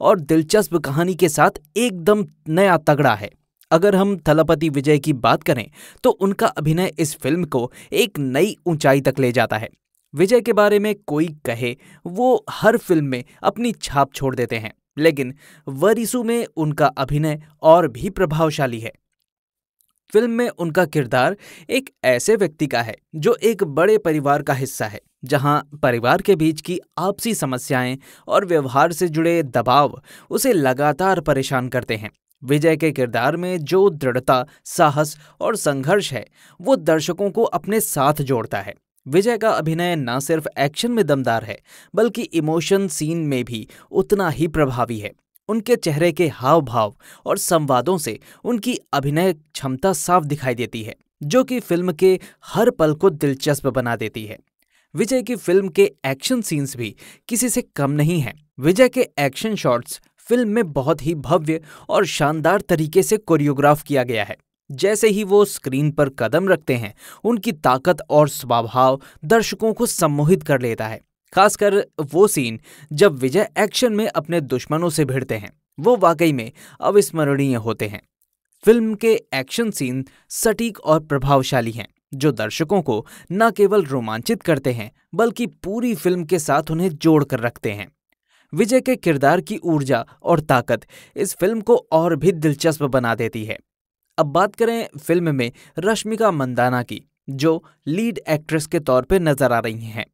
और दिलचस्प कहानी के साथ एकदम नया तगड़ा है अगर हम थलपति विजय की बात करें तो उनका अभिनय इस फिल्म को एक नई ऊंचाई तक ले जाता है विजय के बारे में कोई कहे वो हर फिल्म में अपनी छाप छोड़ देते हैं लेकिन वरिसु में उनका अभिनय और भी प्रभावशाली है फिल्म में उनका किरदार एक ऐसे व्यक्ति का है जो एक बड़े परिवार का हिस्सा है जहां परिवार के बीच की आपसी समस्याएं और व्यवहार से जुड़े दबाव उसे लगातार परेशान करते हैं विजय के किरदार में जो दृढ़ता साहस और संघर्ष है वो दर्शकों को अपने साथ जोड़ता है विजय का अभिनय न सिर्फ एक्शन में दमदार है बल्कि इमोशन सीन में भी उतना ही प्रभावी है उनके चेहरे के हाव भाव और संवादों से उनकी अभिनय क्षमता साफ दिखाई देती है जो कि फिल्म के हर पल को दिलचस्प बना देती है विजय की फिल्म के एक्शन सीन्स भी किसी से कम नहीं है विजय के एक्शन शॉट्स फिल्म में बहुत ही भव्य और शानदार तरीके से कोरियोग्राफ किया गया है जैसे ही वो स्क्रीन पर कदम रखते हैं उनकी ताकत और स्वभाव दर्शकों को सम्मोहित कर लेता है खासकर वो सीन जब विजय एक्शन में अपने दुश्मनों से भिड़ते हैं वो वाकई में अविस्मरणीय होते हैं फिल्म के एक्शन सीन सटीक और प्रभावशाली हैं जो दर्शकों को न केवल रोमांचित करते हैं बल्कि पूरी फिल्म के साथ उन्हें जोड़कर रखते हैं विजय के किरदार की ऊर्जा और ताकत इस फिल्म को और भी दिलचस्प बना देती है अब बात करें फिल्म में रश्मिका मंदाना की जो लीड एक्ट्रेस के तौर पर नजर आ रही हैं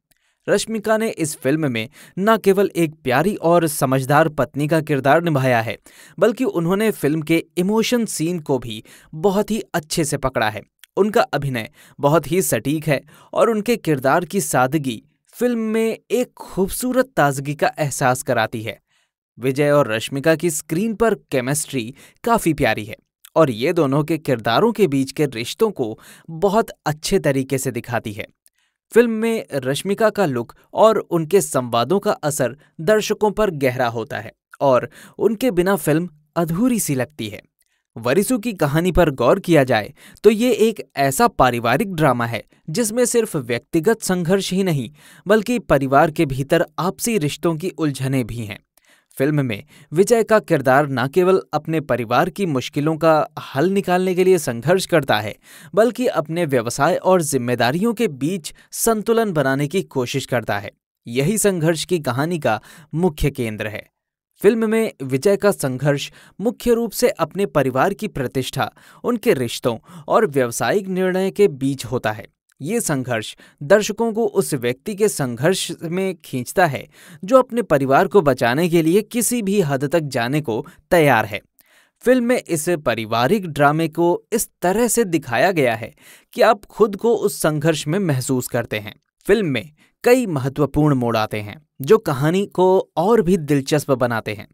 रश्मिका ने इस फिल्म में न केवल एक प्यारी और समझदार पत्नी का किरदार निभाया है बल्कि उन्होंने फिल्म के इमोशन सीन को भी बहुत ही अच्छे से पकड़ा है उनका अभिनय बहुत ही सटीक है और उनके किरदार की सादगी फिल्म में एक खूबसूरत ताजगी का एहसास कराती है विजय और रश्मिका की स्क्रीन पर केमिस्ट्री काफ़ी प्यारी है और ये दोनों के किरदारों के बीच के रिश्तों को बहुत अच्छे तरीके से दिखाती है फिल्म में रश्मिका का लुक और उनके संवादों का असर दर्शकों पर गहरा होता है और उनके बिना फिल्म अधूरी सी लगती है वरिसु की कहानी पर गौर किया जाए तो ये एक ऐसा पारिवारिक ड्रामा है जिसमें सिर्फ व्यक्तिगत संघर्ष ही नहीं बल्कि परिवार के भीतर आपसी रिश्तों की उलझने भी हैं फिल्म में विजय का किरदार न केवल अपने परिवार की मुश्किलों का हल निकालने के लिए संघर्ष करता है बल्कि अपने व्यवसाय और जिम्मेदारियों के बीच संतुलन बनाने की कोशिश करता है यही संघर्ष की कहानी का मुख्य केंद्र है फिल्म में विजय का संघर्ष मुख्य रूप से अपने परिवार की प्रतिष्ठा उनके रिश्तों और व्यावसायिक निर्णय के बीच होता है ये संघर्ष दर्शकों को उस व्यक्ति के संघर्ष में खींचता है जो अपने परिवार को बचाने के लिए किसी भी हद तक जाने को तैयार है फिल्म में इस पारिवारिक ड्रामे को इस तरह से दिखाया गया है कि आप खुद को उस संघर्ष में महसूस करते हैं फिल्म में कई महत्वपूर्ण मोड़ आते हैं जो कहानी को और भी दिलचस्प बनाते हैं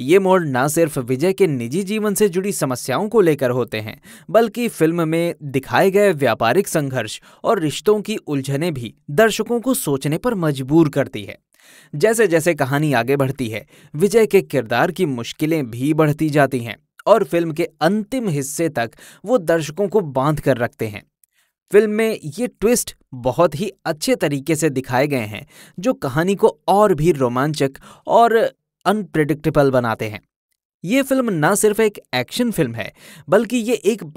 ये मोड़ ना सिर्फ विजय के निजी जीवन से जुड़ी समस्याओं को लेकर होते हैं बल्कि फिल्म में दिखाए गए व्यापारिक संघर्ष और रिश्तों की उलझने भी दर्शकों को सोचने पर मजबूर करती है जैसे जैसे कहानी आगे बढ़ती है विजय के किरदार की मुश्किलें भी बढ़ती जाती हैं और फिल्म के अंतिम हिस्से तक वो दर्शकों को बांध कर रखते हैं फिल्म में ये ट्विस्ट बहुत ही अच्छे तरीके से दिखाए गए हैं जो कहानी को और भी रोमांचक और अनप्रिडिक्टेबल बनाते हैं ये फिल्म न सिर्फ एक एक्शन फिल्म है बल्कि ये एक